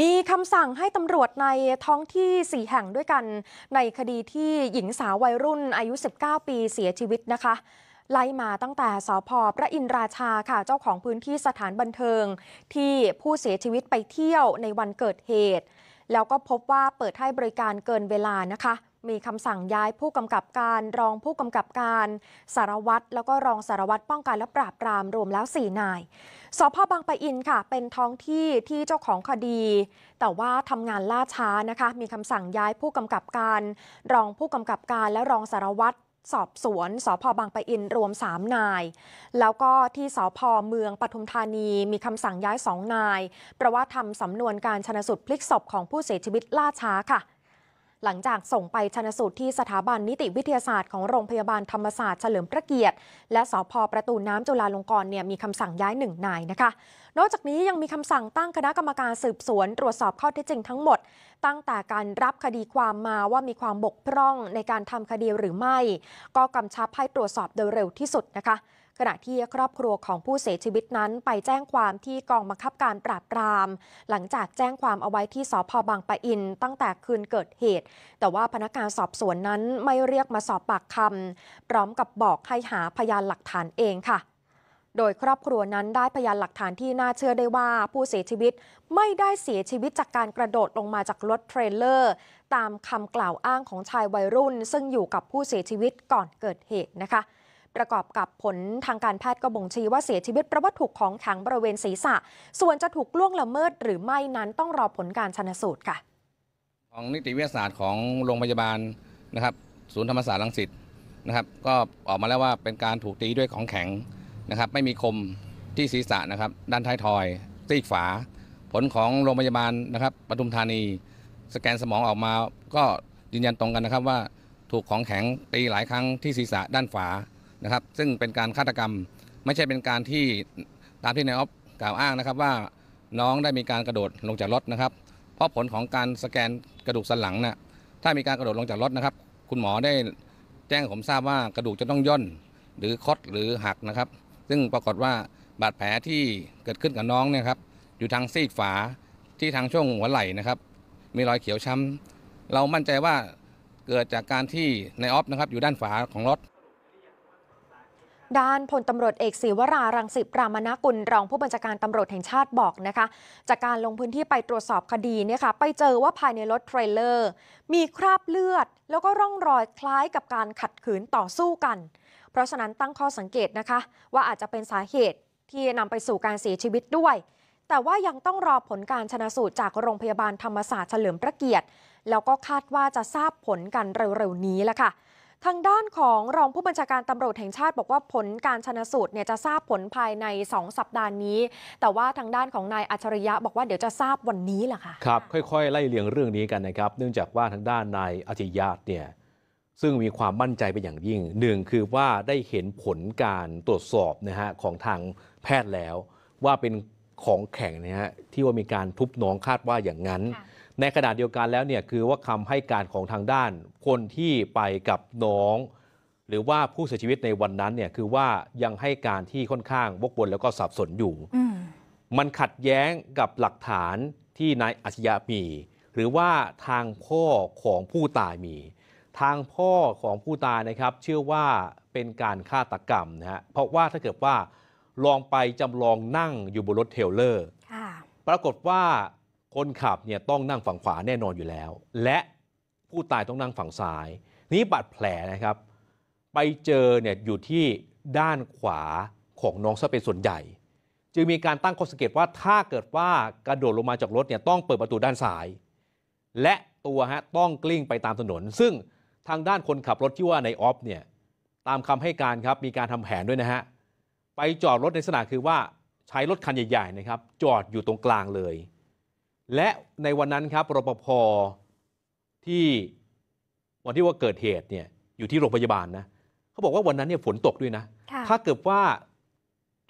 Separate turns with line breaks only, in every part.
มีคำสั่งให้ตำรวจในท้องที่ 4 แห่งด้วยกันในคดีที่หญิงสาววัยรุ่นอายุ 19 ปีเสียชีวิตนะคะ ไล่มาตั้งแต่สพพระอินราชาค่ะเจ้าของพื้นที่สถานบันเทิงที่ผู้เสียชีวิตไปเที่ยวในวันเกิดเหตุ แล้วก็พบว่าเปิดให้บริการเกินเวลานะคะมีคำสั่งย้ายผู้กำกับการรองผู้กำกับการ สารวัตรแล้วก็รองสารวัตรป้องกันและปราบปรามรวมแล้ว 4 นายสพบางปะอินค่ะ เป็นท้องที่ที่เจ้าของคดี แต่ว่าทำงานล่าช้านะคะ มีคำสั่งย้ายผู้กำกับการ รองผู้กำกับการและรองสารวัตรสอบสวนสพบางปะอิน รวม 3 นาย แล้วก็ที่สพเมือง ปทุมธานี มีคำสั่งย้าย2นายเพราะว่าทำสำนวนการชนะสุดพลิกศพของผู้เสียชีวิตล่าช้าค่ะหลังจากส่งไปชนสูตรที่สถาบันนิติวิทยาศาสตร์ของโรงพยาบาลธรรมศาสตร์เฉลิมพระเกียรติและสพประตูน้ำจุฬาลงกรณ์เนี่ยมีคำสั่งย้ายหนึ่งนายนะคะ นอกจากนี้ยังมีคำสั่งตั้งคณะกรรมการสืบสวน ตรวจสอบข้อเท็จจริงทั้งหมด ตั้งแต่การรับคดีความมาว่ามีความบกพร่องในการทำคดีหรือไม่ก็กำชับให้ตรวจสอบโดยเร็วที่สุดนะคะขณะที่ครอบครัวของผู้เสียชีวิตนั้นไปแจ้งความที่กองบังคับการปราบปราม หลังจากแจ้งความเอาไว้ที่สพบางปะอิน ตั้งแต่คืนเกิดเหตุ แต่ว่าพนักงานสอบสวนนั้นไม่เรียกมาสอบปากคำพร้อมกับบอกให้หาพยานหลักฐานเองค่ะ โดยครอบครัวนั้นได้พยานหลักฐานที่น่าเชื่อได้ว่าผู้เสียชีวิตไม่ได้เสียชีวิตจากการกระโดดลงมาจากรถเทรลเลอร์ตามคำกล่าวอ้างของชายวัยรุ่น ซึ่งอยู่กับผู้เสียชีวิตก่อนเกิดเหตุนะคะประกอบกับผลทางการแพทย์ก็บ่งชี้ว่าเสียชีวิตเพราะว่าถูกของแข็งบริเวณศีรษะ ส่วนจะถูกล่วงละเมิดหรือไม่นั้นต้องรอผลการชนนสูตรค่ะ
ของนิติวิทยาศาสตร์ของโรงพยาบาลนะครับศูนย์ธรรมศาสตร์ลังสิตนะครับก็ออกมาแล้วว่าเป็นการถูกตีด้วยของแข็งนะครับไม่มีคมที่ศีรษะนะครับด้านท้ายทอยซีกฝาผลของโรงพยาบาลนะครับปทุมธานี สแกนสมองออกมาก็ยืนยันตรงกันนะครับว่าถูกของแข็งตีหลายครั้งที่ศีรษะด้านฝานะครับซึ่งเป็นการฆาตกรรมไม่ใช่เป็นการที่ตามที่นายออฟกล่าวอ้างนะครับ ว่าน้องได้มีการกระโดดลงจากรถนะครับ เพราะผลของการสแกนกระดูกสันหลังนะ่ะถ้ามีการกระโดดลงจากรถนะครับ คุณหมอได้แจ้งผมทราบว่ากระดูกจะต้องย่นหรือคดหรือหักนะครับ ซึ่งปรากฏว่าบาดแผลที่เกิดขึ้นกับน้องเนี่ยครับ อยู่ทางซีกฝาที่ทางช่วงหัวไหล่นะครับ มีรอยเขียวช้ำเรามั่นใจว่าเกิดจากการที่ในออฟนะครับอยู่ด้านฝาของรถด้า
นพลตำรวจเอกศีวรา รังสิปรามนากุลรองผู้บัญชาการตำรวจแห่งชาติบอกนะคะ จากการลงพื้นที่ไปตรวจสอบคดีเนี่ยค่ะไปเจอว่าภายในรถเทรลเลอร์ มีคราบเลือดแล้วก็ร่องรอยคล้ายกับการขัดขืนต่อสู้กัน เพราะฉะนั้นตั้งข้อสังเกตนะคะ ว่าอาจจะเป็นสาเหตุที่นำไปสู่การเสียชีวิตด้วย แต่ว่ายังต้องรอผลการชนะสูตรจากโรงพยาบาลธรรมศาสตร์เฉลิมพระเกียรติแล้วก็คาดว่าจะทราบผลกันเร็วๆนี้และค่ะทางด้านของรองผู้บัญชาการตำรวจแห่งชาติ บอกว่าผลการชนะสูตรเนี่ยจะทราบผลภายใน2สัปดาห์นี้ แต่ว่าทางด้านของนายอัจฉริยะ บอกว่าเดี๋ยวจะทราบวันนี้แหละค่ะ
ครับค่อย ๆ ไล่เลียงเรื่องนี้กันนะครับ เนื่องจากว่าทางด้านนายอัจฉริยะเนี่ยซึ่งมีความมั่นใจเป็นอย่างยิ่งหนึ่งคือว่าได้เห็นผลการตรวจสอบนะฮะของทางแพทย์แล้ว ว่าเป็นของแข็งนะฮะที่ว่ามีการทุบน้องคาดว่าอย่างนั้นในขณะเดียวกันแล้วเนี่ยคือว่าคำให้การของทางด้านคนที่ไปกับ น้อง หรือว่าผู้เสียชีวิตในวันนั้นเนี่ยคือว่ายังให้การที่ค่อนข้างวกวนแล้วก็สับสนอยู่มันขัดแย้งกับหลักฐานที่นายอาชญามี หรือว่าทางพ่อของผู้ตายมี ทางพ่อของผู้ตายนะครับ เชื่อว่าเป็นการฆาตกรรมนะฮะเพราะว่าถ้าเกิดว่าลองไปจำลองนั่งอยู่บนรถเทลเลอร์ปรากฏว่าคนขับเนี่ยต้องนั่งฝั่งขวาแน่นอนอยู่แล้ว และผู้ตายต้องนั่งฝั่งซ้าย นี้บาดแผลนะครับ ไปเจอเนี่ยอยู่ที่ด้านขวาของน้องซะเป็นส่วนใหญ่ จึงมีการตั้งข้อสังเกตว่าถ้าเกิดว่ากระโดดลงมาจากรถเนี่ยต้องเปิดประตูด้านซ้าย และตัวฮะต้องกลิ้งไปตามถนน ซึ่งทางด้านคนขับรถที่ว่าในออฟเนี่ยตามคำให้การครับ มีการทำแผนด้วยนะฮะไปจอดรถในสนามคือว่าใช้รถคันใหญ่ ๆนะครับ จอดอยู่ตรงกลางเลยและในวันนั้นครับ รปภที่วันที่ว่าเกิดเหตุเนี่ยอยู่ที่โรงพยาบาลนะเขาบอกว่าวันนั้นเนี่ยฝนตกด้วยนะ ถ้าเกิดว่า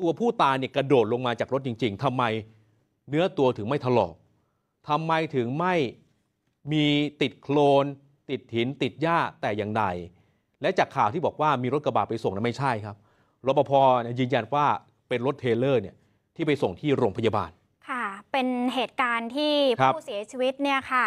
ตัวผู้ตายเนี่ยกระโดดลงมาจากรถจริงๆ ทำไมเนื้อตัวถึงไม่ถลอก ทำไมถึงไม่มีติดโคลน ติดหินติดหญ้าแต่อย่างใดและจากข่าวที่บอกว่ามีรถกระบะไปส่งนั้นไม่ใช่ครับรปภยืนยันว่าเป็นรถเทเลอร์เนี่ยที่ไปส่งที่โรงพยาบาล
เป็นเหตุการณ์ที่ผู้เสียชีวิตเนี่ยค่ะ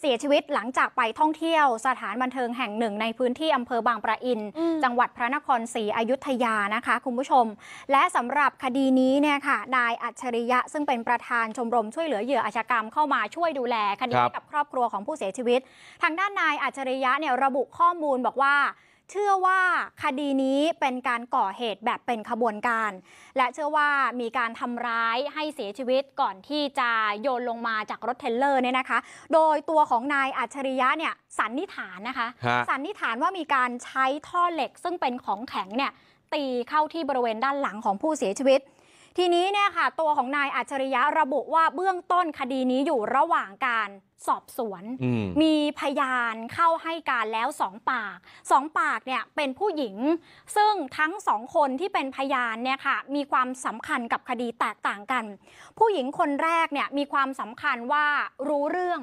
เสียชีวิตหลังจากไปท่องเที่ยวสถานบันเทิงแห่งหนึ่ง ในพื้นที่อำเภอบางปะอินจังหวัดพระนครศรีอยุธยานะคะคุณผู้ชม และสำหรับคดีนี้เนี่ยค่ะ นายอัจฉริยะ ซึ่งเป็นประธานชมรมช่วยเหลือเหยื่ออาชญากรรมเข้ามาช่วยดูแลคดีกับครอบครัวของผู้เสียชีวิต ทางด้านนายอัจฉริยะเนี่ยระบุข้อมูลบอกว่าเชื่อว่าคดีนี้เป็นการก่อเหตุแบบเป็นขบวนการ และเชื่อว่ามีการทำร้ายให้เสียชีวิตก่อนที่จะโยนลงมาจากรถเทลเลอร์เนี่ยนะคะ โดยตัวของนายอัจฉริยะเนี่ยสันนิษฐานนะคะ สันนิษฐานว่ามีการใช้ท่อเหล็ก ซึ่งเป็นของแข็งเนี่ยตีเข้าที่บริเวณด้านหลังของผู้เสียชีวิตทีนี้เนี่ยค่ะตัวของนายอัจฉริยะระบุว่าเบื้องต้นคดีนี้อยู่ระหว่างการสอบสวน มีพยานเข้าให้การแล้วสองปากสองปากเนี่ยเป็นผู้หญิงซึ่งทั้งสองคนที่เป็นพยานเนี่ยค่ะมีความสำคัญกับคดีแตกต่างกัน ผู้หญิงคนแรกเนี่ยมีความสำคัญว่ารู้เรื่อง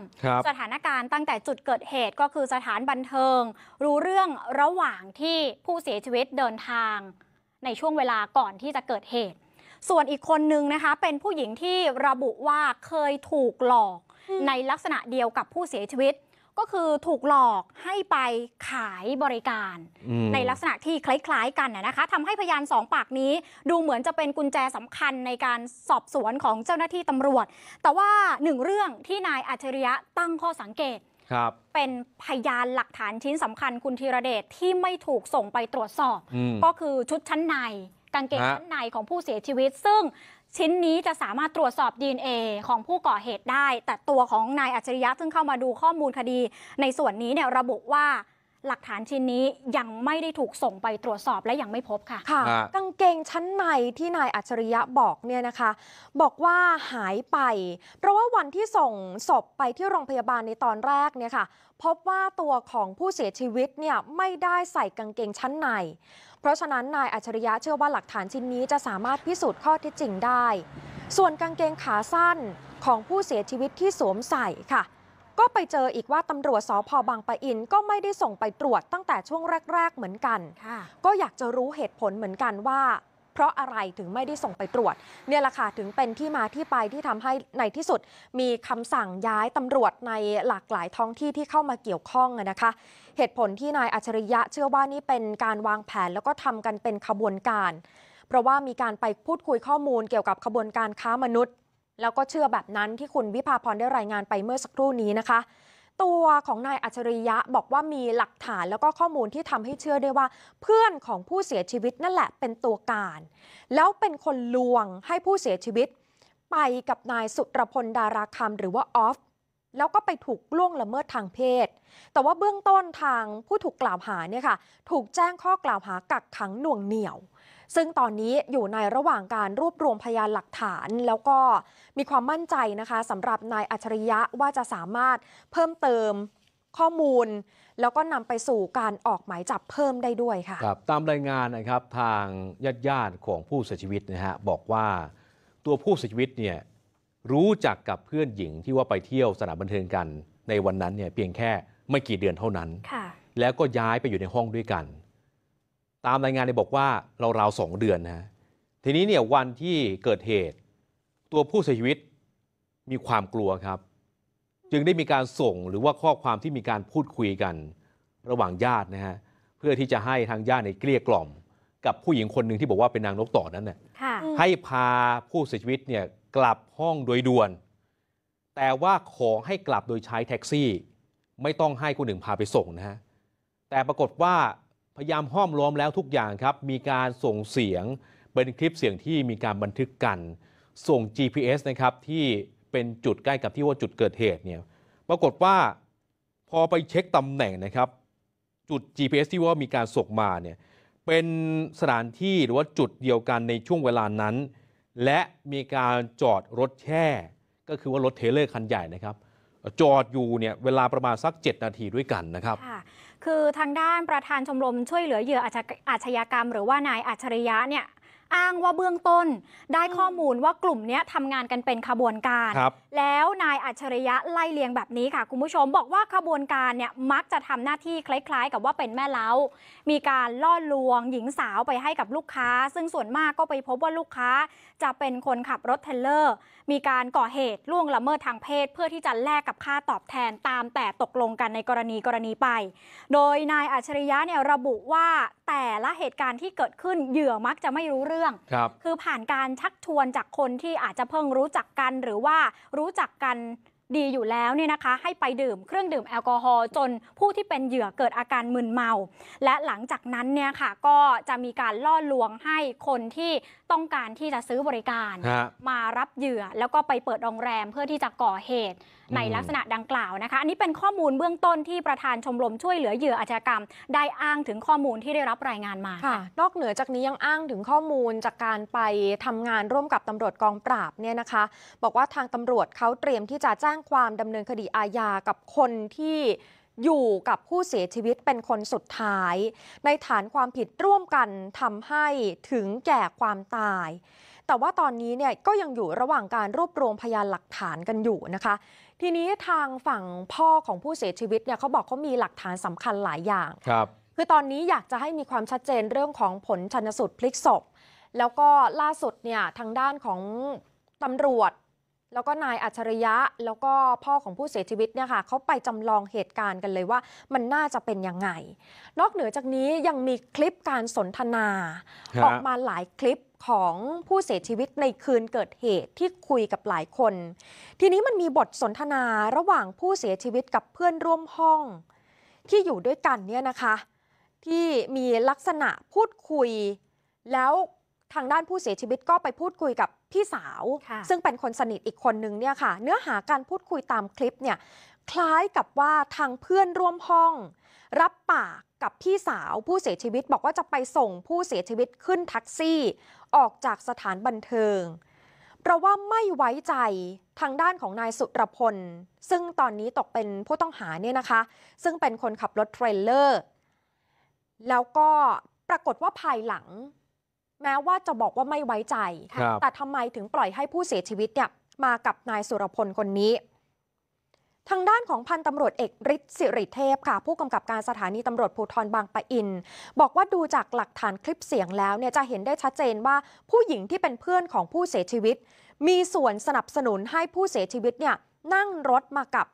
สถานการณ์ตั้งแต่จุดเกิดเหตุก็คือสถานบันเทิง รู้เรื่องระหว่างที่ผู้เสียชีวิตเดินทาง ในช่วงเวลาก่อนที่จะเกิดเหตุส่วนอีกคนนึงนะคะเป็นผู้หญิงที่ระบุว่าเคยถูกหลอกในลักษณะเดียวกับผู้เสียชีวิต ก็คือถูกหลอกให้ไปขายบริการ ในลักษณะที่คล้ายๆ กันนะคะทำให้พยานสองปากนี้ ดูเหมือนจะเป็นกุญแจสำคัญในการสอบสวนของเจ้าหน้าที่ตำรวจ แต่ว่าหนึ่งเรื่องที่นายอัจฉริยะตั้งข้อสังเกต เป็นพยานหลักฐานชิ้นสำคัญคุณธีรเดชที่ไม่ถูกส่งไปตรวจสอบก็คือชุดชั้นในกางเกงชั้นในของผู้เสียชีวิต ซึ่งชิ้นนี้จะสามารถตรวจสอบ DNA ของผู้ก่อเหตุได้ แต่ตัวของนายอัจฉริยะซึ่งเข้ามาดูข้อมูลคดี ในส่วนนี้เนี่ยระบุว่า
หลักฐานชิ้นนี้ยังไม่ได้ถูกส่งไปตรวจสอบและยังไม่พบค่ะค่ะ กางเกงชั้นในที่นายอัจฉริยะบอกเนี่ยนะคะ บอกว่าหายไป เพราะว่าวันที่ส่งศพไปที่โรงพยาบาลในตอนแรกเนี่ยค่ะ พบว่าตัวของผู้เสียชีวิตเนี่ยไม่ได้ใส่กางเกงชั้นใน เพราะฉะนั้นนายอัจฉริยะเชื่อว่าหลักฐานชิ้นนี้จะสามารถพิสูจน์ข้อเท็จจริงได้ ส่วนกางเกงขาสั้นของผู้เสียชีวิตที่สวมใส่ค่ะก็ไปเจออีกว่าตำรวจสพบางปะอิน ก็ไม่ได้ส่งไปตรวจตั้งแต่ช่วงแรกๆเหมือนกันก็อยากจะรู้เหตุผลเหมือนกันว่าเพราะอะไรถึงไม่ได้ส่งไปตรวจ เนี่ยแหละค่ะถึงเป็นที่มาที่ไปที่ทำให้ในที่สุดมีคำสั่งย้ายตำรวจในหลากหลายท้องที่ที่เข้ามาเกี่ยวข้องนะคะ เหตุผลที่นายอัจฉริยะเชื่อว่านี่เป็นการวางแผนแล้วก็ทำกันเป็นขบวนการ เพราะว่ามีการไปพูดคุยข้อมูลเกี่ยวกับขบวนการค้ามนุษย์แล้วก็เชื่อแบบนั้นที่คุณวิภาพรได้รายงานไปเมื่อสักครู่นี้นะคะ ตัวของนายอัจฉริยะบอกว่ามีหลักฐานแล้วก็ข้อมูลที่ทำให้เชื่อได้ว่า เพื่อนของผู้เสียชีวิตนั่นแหละเป็นตัวการ แล้วเป็นคนลวงให้ผู้เสียชีวิต ไปกับนายสุรพลดาราคำหรือว่าออฟ แล้วก็ไปถูกล่วงละเมิดทางเพศ แต่ว่าเบื้องต้นทางผู้ถูกกล่าวหาเนี่ยค่ะถูกแจ้งข้อกล่าวหากักขังหน่วงเหนี่ยวซึ่งตอนนี้อยู่ในระหว่างการรวบรวมพยานหลักฐานแล้วก็มีความมั่นใจนะคะสำหรับนายอัจฉริยะว่าจะสามารถเพิ่มเติมข้อมูล แล้วก็นำไปสู่การออกหมายจับเพิ่มได้ด้วยค่ะ
ครับตามรายงานนะครับทางญาติญาติของผู้เสียชีวิตนะฮะบอกว่าตัวผู้เสียชีวิตเนี่ยรู้จักกับเพื่อนหญิงที่ว่าไปเที่ยวสนามบันเทิงกันในวันนั้นเนี่ยเพียงแค่ไม่กี่เดือนเท่านั้นแล้วก็ย้ายไปอยู่ในห้องด้วยกันตามรายงานเนี่ยบอกว่าเราราวสองเดือนนะ ทีนี้เนี่ยวันที่เกิดเหตุตัวผู้เสียชีวิตมีความกลัวครับ จึงได้มีการส่งหรือว่าข้อความที่มีการพูดคุยกัน ระหว่างญาตินะฮะเพื่อที่จะให้ทางญาติในเกลี้ยกล่อม กับผู้หญิงคนหนึ่งที่บอกว่าเป็นนางนกต่อนั้นน่ยให้พาผู้เสียชีวิตเนี่ยกลับห้องโดยด่วน แต่ว่าขอให้กลับโดยใช้แท็กซี่ ไม่ต้องให้คนหนึ่งพาไปส่งนะฮะแต่ปรากฏว่าพยายามห้อมล้อมแล้วทุกอย่างครับ มีการส่งเสียงเป็นคลิปเสียงที่มีการบันทึกกัน ส่ง GPS นะครับที่เป็นจุดใกล้กับที่ว่าจุดเกิดเหตุเนี่ยปรากฏว่าพอไปเช็คตำแหน่งนะครับ จุด GPS ที่ว่ามีการส่งมาเนี่ยเป็นสถานที่หรือว่าจุดเดียวกันในช่วงเวลานั้น และมีการจอดรถแช่ ก็คือว่ารถเทเลอร์คันใหญ่นะครับ จอดอยู่เนี่ยเวลาประมาณสัก 7 นาทีด้วยกันนะครับ
คือทางด้านประธานชมรม ช่วยเหลือเหยื่ออาชญากรรมหรือว่านายอัจฉริยะเนี่ยอ้างว่าเบื้องต้นได้ข้อมูลว่ากลุ่มนี้ทำงานกันเป็นขบวนการ แล้วนายอัจฉริยะไล่เลียงแบบนี้ค่ะ คุณผู้ชมบอกว่าขบวนการเนี่ยมักจะทำหน้าที่คล้ายๆ กับว่าเป็นแม่เล้า มีการล่อลวงหญิงสาวไปให้กับลูกค้า ซึ่งส่วนมากก็ไปพบว่าลูกค้าจะเป็นคนขับรถเทเลอร์ มีการก่อเหตุล่วงละเมิดทางเพศ เพื่อที่จะแลกกับค่าตอบแทนตามแต่ตกลงกันในกรณีกรณีไป โดยนายอัจฉริยะเนี่ยระบุว่าแต่ละเหตุการณ์ที่เกิดขึ้นเหยื่อมักจะไม่รู้เรื่องคคือผ่านการชักชวนจากคนที่อาจจะเพิ่งรู้จักกันหรือว่ารู้จักกันดีอยู่แล้วเนี่ยนะคะ ให้ไปดื่มเครื่องดื่มแอลกอฮอล์จนผู้ที่เป็นเหยื่อเกิดอาการมึนเมา และหลังจากนั้นเนี่ยค่ะก็จะมีการล่อลวงให้คนที่ต้องการที่จะซื้อบริการ มารับเหยื่อแล้วก็ไปเปิดโรงแรมเพื่อที่จะก่อเหตุในลักษณะดังกล่าวนะคะ อันนี้เป็นข้อมูลเบื้องต้นที่ประธานชมรมช่วยเหลือเหยื่ออาชญากรรม ได้อ้างถึงข้อมูลที่ได้รับรายงานมา
ค่ะ นอกเหนือจากนี้ยังอ้างถึงข้อมูลจากการไปทำงานร่วมกับตำรวจกองปราบเนี่ยนะคะ บอกว่าทางตำรวจเขาเตรียมที่จะแจ้งความดำเนินคดีอาญากับคนที่อยู่กับผู้เสียชีวิตเป็นคนสุดท้าย ในฐานความผิดร่วมกันทำให้ถึงแก่ความตาย แต่ว่าตอนนี้เนี่ยก็ยังอยู่ระหว่างการรวบรวมพยานหลักฐานกันอยู่นะคะทีนี้ทางฝั่งพ่อของผู้เสียชีวิตเนี่ยเขาบอกเขามีหลักฐานสำคัญหลายอย่างครับคือตอนนี้อยากจะให้มีความชัดเจนเรื่องของผลชันสูตรพลิกศพแล้วก็ล่าสุดเนี่ยทางด้านของตำรวจ แล้วก็นายอัจฉริยะ แล้วก็พ่อของผู้เสียชีวิตเนี่ยค่ะเขาไปจำลองเหตุการณ์กันเลยว่า มันน่าจะเป็นยังไง นอกเหนือจากนี้ยังมีคลิปการสนทนา ออกมาหลายคลิปของผู้เสียชีวิตในคืนเกิดเหตุที่คุยกับหลายคน ทีนี้มันมีบทสนทนาระหว่างผู้เสียชีวิตกับเพื่อนร่วมห้อง ที่อยู่ด้วยกันเนี่ยนะคะที่มีลักษณะพูดคุย แล้วทางด้านผู้เสียชีวิตก็ไปพูดคุยกับพี่สาว ซึ่งเป็นคนสนิทอีกคนนึงเนี่ยค่ะ เนื้อหาการพูดคุยตามคลิปเนี่ย คล้ายกับว่าทางเพื่อนร่วมห้อง รับปากับ พี่สาวผู้เสียชีวิตบอกว่าจะไปส่งผู้เสียชีวิตขึ้นแท็กซี่ออกจากสถานบันเทิงเพราะว่าไม่ไว้ใจทางด้านของนายสุรพลซึ่งตอนนี้ตกเป็นผู้ต้องหาเนี่ยนะคะ ซึ่งเป็นคนขับรถเทรลเลอร์แล้วก็ปรากฏว่าภายหลัง แม้ว่าจะบอกว่าไม่ไว้ใจ แต่ทำไมถึงปล่อยให้ผู้เสียชีวิตเนี่ยมากับนายสุรพลคนนี้ทางด้านของพันตำรวจเอกฤทธิ์สิริเทพ ค่ะ ผู้กำกับการสถานีตำรวจภูธรบางปะอิน บอกว่าดูจากหลักฐานคลิปเสียงแล้วเนี่ยจะเห็นได้ชัดเจนว่าผู้หญิงที่เป็นเพื่อนของผู้เสียชีวิต มีส่วนสนับสนุนให้ผู้เสียชีวิตเนี่ยนั่งรถมากับ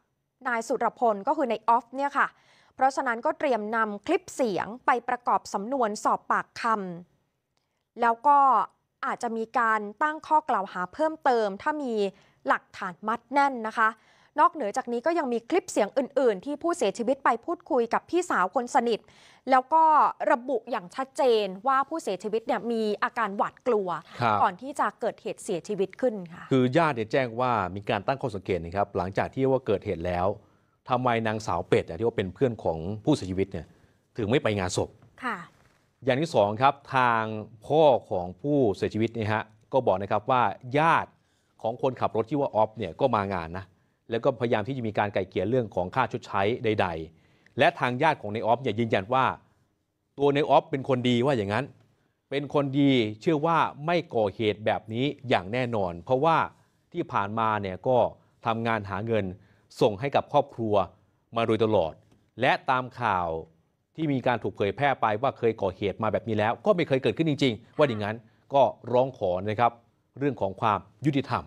นายสุรพล ก็คือนายออฟเนี่ยค่ะ เพราะฉะนั้นก็เตรียมนำคลิปเสียงไปประกอบสำนวนสอบปากคำแล้วก็อาจจะมีการตั้งข้อกล่าวหาเพิ่มเติม ถ้ามีหลักฐานมัดแน่นนะคะนอกเหนือจากนี้ก็ยังมีคลิปเสียงอื่นๆ ที่ผู้เสียชีวิตไปพูดคุยกับพี่สาวคนสนิท แล้วก็ระบุอย่างชัดเจนว่าผู้เสียชีวิตเนี่ยมีอาการหวาดกลัว ก่อนที่จะเกิดเหตุเสียชีวิตขึ้นค่
ะคือญาติเนี่ยแจ้งว่ามีการตั้งข้อสังเกตนะครับ หลังจากที่ว่าเกิดเหตุแล้ว ทำไมนางสาวเป็ดที่ว่าเป็นเพื่อนของผู้เสียชีวิตเนี่ยถึงไม่ไปงานศพค่ะอย่างที่สองครับทางพ่อของผู้เสียชีวิตนี่ฮะก็บอกนะครับว่าญาติของคนขับรถที่ว่าออฟเนี่ยก็มางานนะแล้วก็พยายามที่จะมีการไก่เกลี่ยเรื่องของค่าชดใช้ใด ๆ และทางญาติของในออฟเนี่ยยืนยันว่า ตัวในออฟเป็นคนดีว่าอย่างนั้น เป็นคนดีเชื่อว่าไม่ก่อเหตุแบบนี้อย่างแน่นอน เพราะว่าที่ผ่านมาเนี่ยก็ทำงานหาเงินส่งให้กับครอบครัวมาโดยตลอด และตามข่าวที่มีการถูกเผยแพร่ไปว่าเคยก่อเหตุมาแบบนี้แล้ว ก็ไม่เคยเกิดขึ้นจริงๆว่าอย่างนั้นก็ร้องขอนะครับ เรื่องของความยุติธรรม